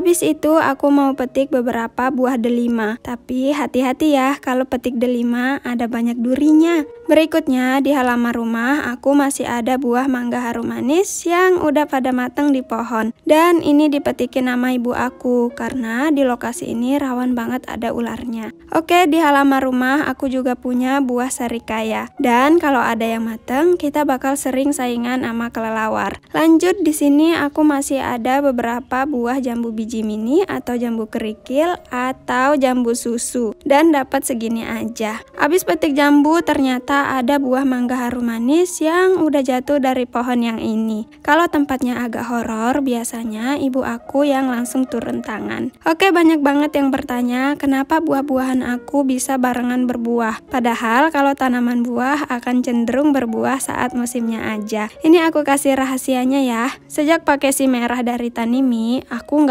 Habis itu aku mau petik beberapa buah delima. Tapi hati-hati ya kalau petik delima ada banyak durinya. Berikutnya di halaman rumah aku masih ada buah mangga harum manis yang udah pada mateng di pohon. Dan ini dipetikin nama ibu aku karena di lokasi ini rawan banget ada ularnya. Oke di halaman rumah aku juga punya buah serikaya. Dan kalau ada yang mateng kita bakal sering saingan sama kelelawar. Lanjut di sini aku masih ada beberapa buah jambu biji biji mini atau jambu kerikil atau jambu susu dan dapat segini aja. Habis petik jambu ternyata ada buah mangga harum manis yang udah jatuh dari pohon yang ini. Kalau tempatnya agak horor biasanya ibu aku yang langsung turun tangan. Oke banyak banget yang bertanya kenapa buah-buahan aku bisa barengan berbuah. Padahal kalau tanaman buah akan cenderung berbuah saat musimnya aja. Ini aku kasih rahasianya ya. Sejak pakai si merah dari Tanimi, aku nggak